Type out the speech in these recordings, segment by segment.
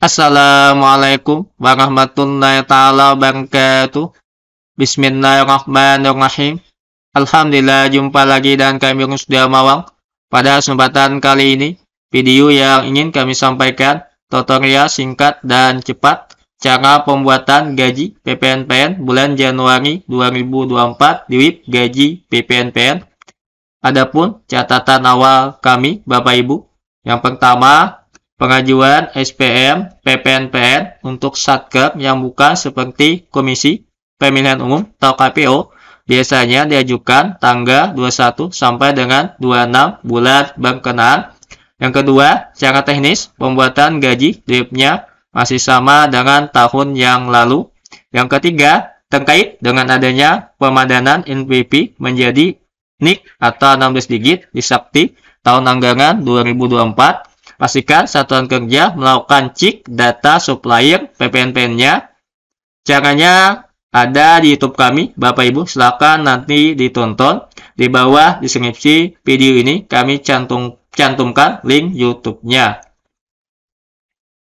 Assalamualaikum warahmatullahi taala wabarakatuh. Bismillahirrahmanirrahim. Alhamdulillah jumpa lagi dan kami sudah mawang. Pada kesempatan kali ini, video yang ingin kami sampaikan tutorial singkat dan cepat cara pembuatan gaji PPNPN bulan Januari 2024 di WIP gaji PPNPN. Adapun catatan awal kami Bapak Ibu, yang pertama pengajuan SPM, PPNPN untuk satker yang bukan seperti Komisi Pemilihan Umum atau KPO biasanya diajukan tanggal 21 sampai dengan 26 bulan berkenaan. Yang kedua, secara teknis pembuatan gaji dripnya masih sama dengan tahun yang lalu. Yang ketiga, terkait dengan adanya pemadanan NPP menjadi NIK atau 16 digit di Sakti tahun anggaran 2024 Pastikan satuan kerja melakukan cek data supplier PPNPN-nya. Caranya ada di YouTube kami, Bapak Ibu. Silakan nanti ditonton. Di bawah deskripsi video ini kami cantum cantumkan link YouTube-nya.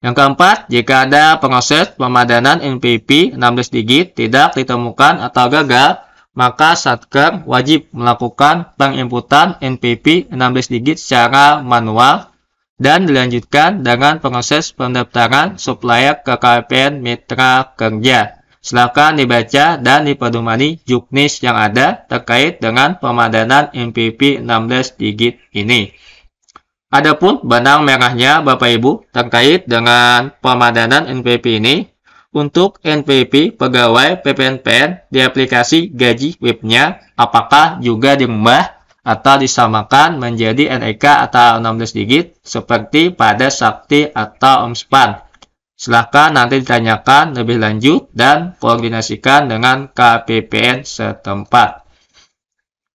Yang keempat, jika ada proses pemadanan NPP 16 digit tidak ditemukan atau gagal, maka Satker wajib melakukan penginputan NPP 16 digit secara manual dan dilanjutkan dengan proses pendaftaran supplier ke KPN Mitra Kerja. Silakan dibaca dan dipedomani juknis yang ada terkait dengan pemadanan MPP 16 digit ini. Adapun benang merahnya Bapak Ibu terkait dengan pemadanan NPP ini untuk NPP pegawai PPNPN di aplikasi gaji webnya apakah juga diubah? atau disamakan menjadi NEK atau 16 digit seperti pada sakti atau omspan. Silahkan nanti ditanyakan lebih lanjut dan koordinasikan dengan KPPN setempat.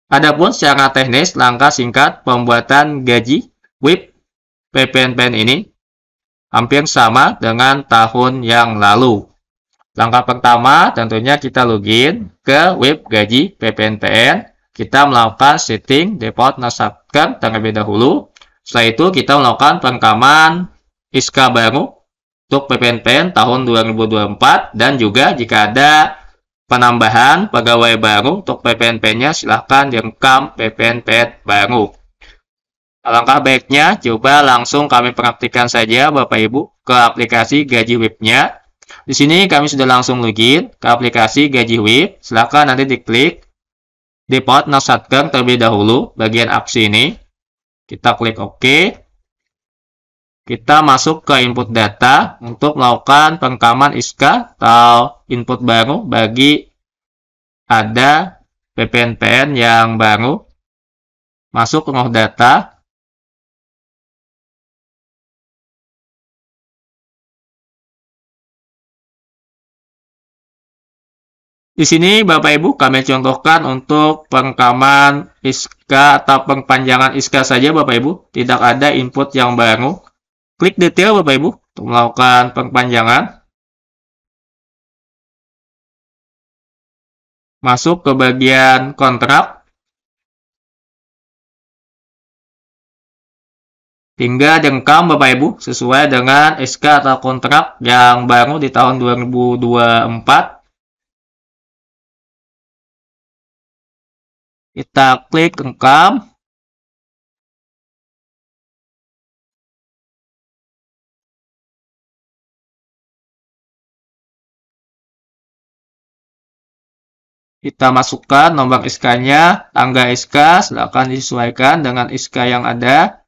Adapun secara teknis langkah singkat pembuatan gaji WIP PPNPN ini hampir sama dengan tahun yang lalu. Langkah pertama tentunya kita login ke web gaji PPNPN kita melakukan setting default nasabkan terlebih dahulu. Setelah itu kita melakukan perekaman ISKA baru untuk PPNPN tahun 2024 dan juga jika ada penambahan pegawai baru untuk PPNP-nya silahkan direkam PPNP baru. Alangkah baiknya coba langsung kami praktikkan saja Bapak Ibu ke aplikasi Gaji Web-nya. Di sini kami sudah langsung login ke aplikasi Gaji Web. Silahkan nanti diklik di pewarna shotgun terlebih dahulu bagian aksi ini. Kita klik OK. Kita masuk ke input data untuk melakukan pengkaman ISKA atau input baru bagi ada PPNPN yang baru. Masuk ke data. Di sini Bapak Ibu kami contohkan untuk pengkaman ISKA atau pengpanjangan ISKA saja Bapak Ibu. Tidak ada input yang baru. Klik detail Bapak Ibu untuk melakukan pengpanjangan. Masuk ke bagian kontrak. Hingga dengkam Bapak Ibu sesuai dengan SK atau kontrak yang baru di tahun 2024 Kita klik rekam. Kita masukkan nomor SK-nya, tangga SK, silakan disesuaikan dengan SK yang ada.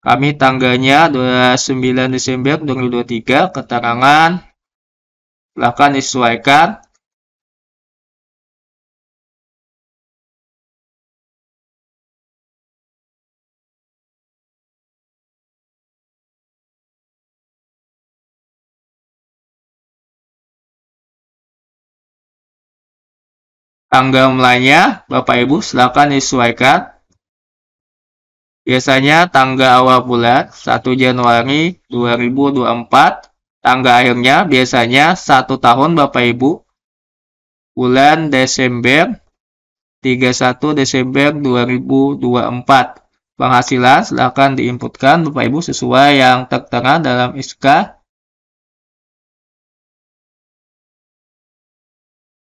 Kami tangganya 29 Desember 2023, keterangan, silakan disesuaikan. tanggal mulainya, Bapak Ibu silakan disesuaikan. Biasanya tanggal awal bulan 1 Januari 2024, tanggal akhirnya biasanya 1 tahun Bapak Ibu. Bulan Desember 31 Desember 2024. Penghasilan silakan diinputkan Bapak Ibu sesuai yang tertera dalam SK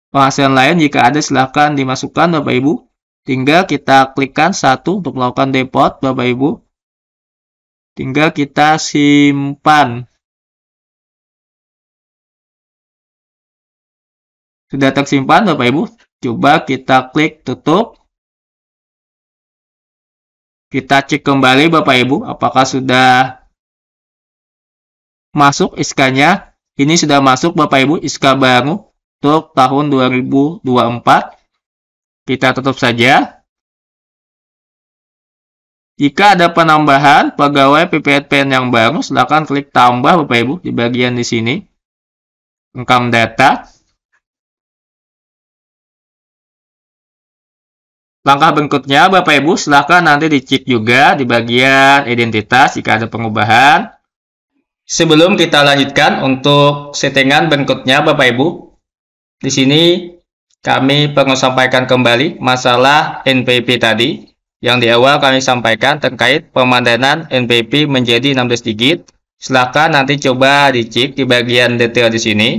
Penghasilan lain jika ada silahkan dimasukkan Bapak Ibu. Tinggal kita klikkan satu untuk melakukan depot Bapak Ibu. Tinggal kita simpan. Sudah tersimpan Bapak Ibu. Coba kita klik tutup. Kita cek kembali Bapak Ibu apakah sudah masuk iskanya? Ini sudah masuk Bapak Ibu SK baru untuk tahun 2024. Kita tutup saja. Jika ada penambahan pegawai PPPN yang baru, silakan klik tambah Bapak Ibu di bagian di sini. Income data. Langkah berikutnya Bapak Ibu silakan nanti dicek juga di bagian identitas jika ada pengubahan. Sebelum kita lanjutkan untuk settingan berikutnya Bapak Ibu, di sini kami perlu sampaikan kembali masalah NPP tadi yang di awal kami sampaikan terkait pemandanan NPP menjadi 16 digit. Silahkan nanti coba dicek di bagian detail di sini.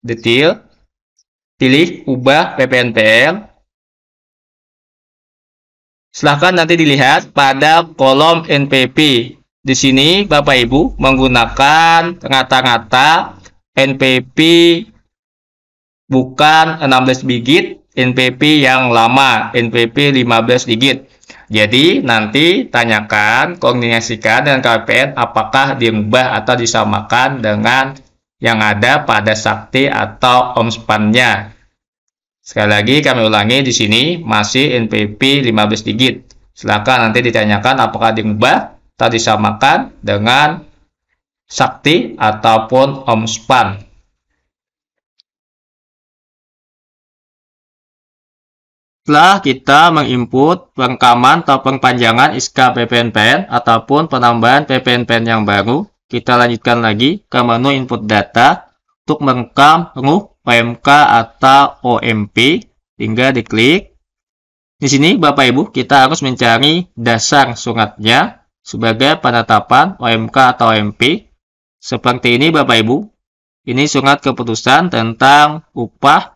Detail. Pilih ubah PPNPL. Silakan nanti dilihat pada kolom NPP. Di sini Bapak Ibu menggunakan kata-kata NPP bukan 16 digit NPP yang lama, NPP 15 digit. Jadi nanti tanyakan, koordinasikan dengan KPN apakah diubah atau disamakan dengan yang ada pada sakti atau omspannya. Sekali lagi kami ulangi di sini masih NPP 15 digit. Silakan nanti ditanyakan apakah diubah atau disamakan dengan sakti ataupun omspan. setelah kita menginput pengkaman atau pengpanjangan ISKA PPNPN ataupun penambahan PPNPN yang baru, kita lanjutkan lagi ke menu input data untuk merekam RUH, PMK atau OMP, hingga diklik. Di sini Bapak Ibu kita harus mencari dasar sungatnya sebagai penetapan OMK atau OMP. Seperti ini Bapak Ibu, ini sungat keputusan tentang upah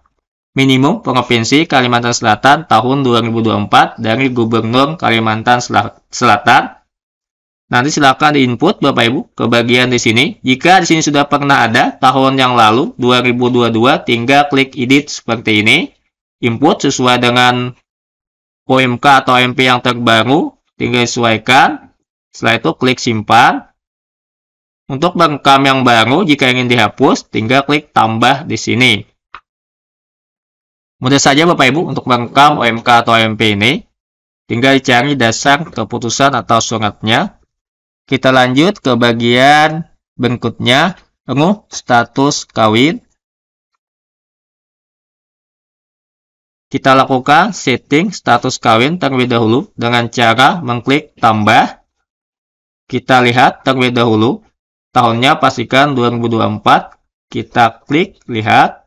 Minimum Provinsi Kalimantan Selatan tahun 2024 dari Gubernur Kalimantan Selatan. Nanti silakan diinput Bapak Ibu ke bagian di sini. Jika di sini sudah pernah ada tahun yang lalu 2022 tinggal klik edit seperti ini. Input sesuai dengan OMK atau MP yang terbaru tinggal sesuaikan. Setelah itu klik simpan. Untuk rekam yang baru jika ingin dihapus tinggal klik tambah di sini. Mudah saja Bapak Ibu untuk merekam OMK atau OMP ini. Tinggal cari dasar keputusan atau suratnya. Kita lanjut ke bagian berikutnya, Ungu status kawin. Kita lakukan setting status kawin terlebih dahulu dengan cara mengklik tambah. Kita lihat terlebih dahulu, tahunnya pastikan 2024. Kita klik lihat.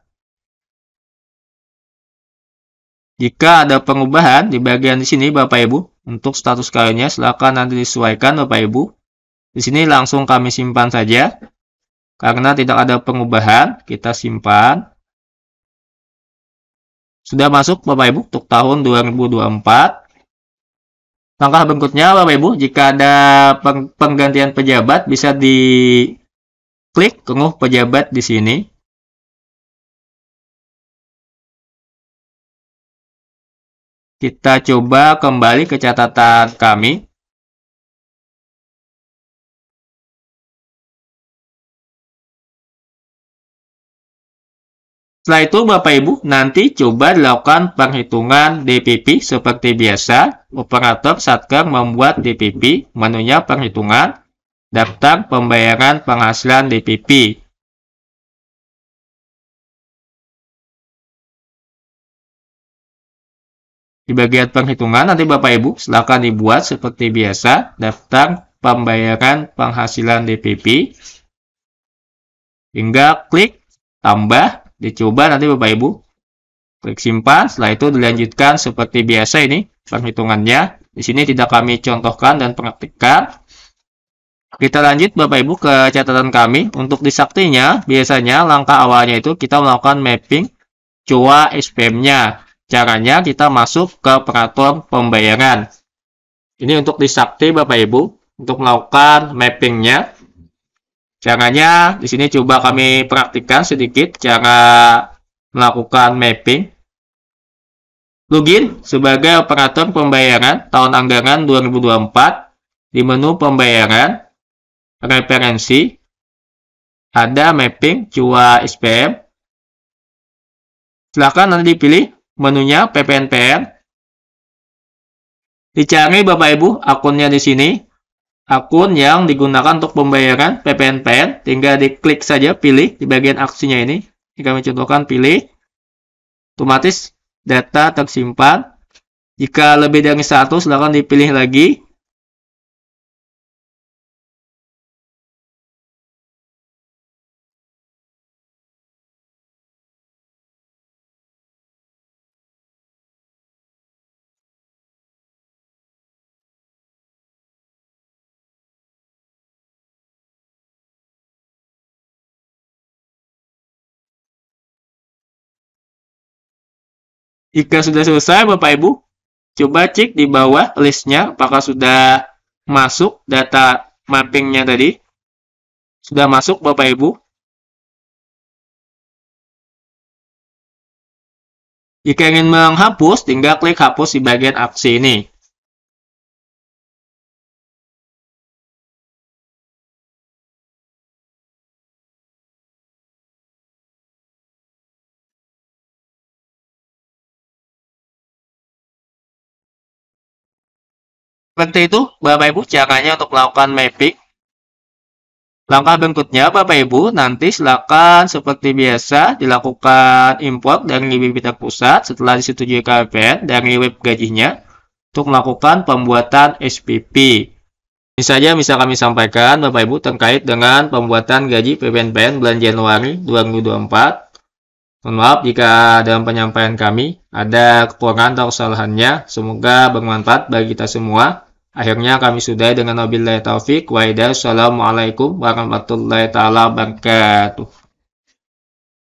Jika ada pengubahan di bagian di sini Bapak Ibu, untuk status kayunya silakan nanti disesuaikan Bapak Ibu. Di sini langsung kami simpan saja. Karena tidak ada pengubahan, kita simpan. Sudah masuk Bapak Ibu untuk tahun 2024. Langkah berikutnya Bapak Ibu, jika ada penggantian pejabat bisa di klik kenguh pejabat di sini. Kita coba kembali ke catatan kami. Setelah itu Bapak Ibu, nanti coba dilakukan penghitungan DPP seperti biasa. Operator Satker membuat DPP, menunya penghitungan daftar pembayaran penghasilan DPP. Di bagian penghitungan, nanti Bapak Ibu silakan dibuat seperti biasa daftar pembayaran penghasilan DPP. Hingga klik tambah, dicoba nanti Bapak Ibu. Klik simpan, setelah itu dilanjutkan seperti biasa ini penghitungannya. Di sini tidak kami contohkan dan praktikkan. Kita lanjut Bapak Ibu ke catatan kami. Untuk disaktinya, biasanya langkah awalnya itu kita melakukan mapping COA SPM-nya Caranya kita masuk ke operator pembayaran. Ini untuk disakti Bapak Ibu, untuk melakukan mappingnya. Caranya di sini coba kami praktikkan sedikit cara melakukan mapping. Login sebagai operator pembayaran tahun anggaran 2024 di menu pembayaran referensi ada mapping CUA SPM. Silakan nanti dipilih menunya PPNPR. Dicari Bapak Ibu akunnya di sini. Akun yang digunakan untuk pembayaran PPNPR. Tinggal diklik saja pilih di bagian aksinya ini. jika kami contohkan pilih. Otomatis data tersimpan. Jika lebih dari satu silahkan dipilih lagi. Jika sudah selesai, Bapak Ibu, coba cek di bawah listnya apakah sudah masuk data mappingnya tadi. Sudah masuk, Bapak Ibu. Jika ingin menghapus, tinggal klik hapus di bagian aksi ini. Seperti itu, Bapak Ibu, caranya untuk melakukan mapping. Langkah berikutnya, Bapak Ibu, nanti silakan seperti biasa dilakukan import dari Bibita Pusat setelah disetujui KPN dari web gajinya untuk melakukan pembuatan SPP. Ini saja bisa kami sampaikan, Bapak Ibu, terkait dengan pembuatan gaji PPNPN bulan Januari 2024. Mohon maaf jika dalam penyampaian kami ada kekurangan atau kesalahannya. Semoga bermanfaat bagi kita semua. Akhirnya kami sudah dengan wabillahi taufik wa hidayah. Assalamualaikum warahmatullahi taala wabarakatuh.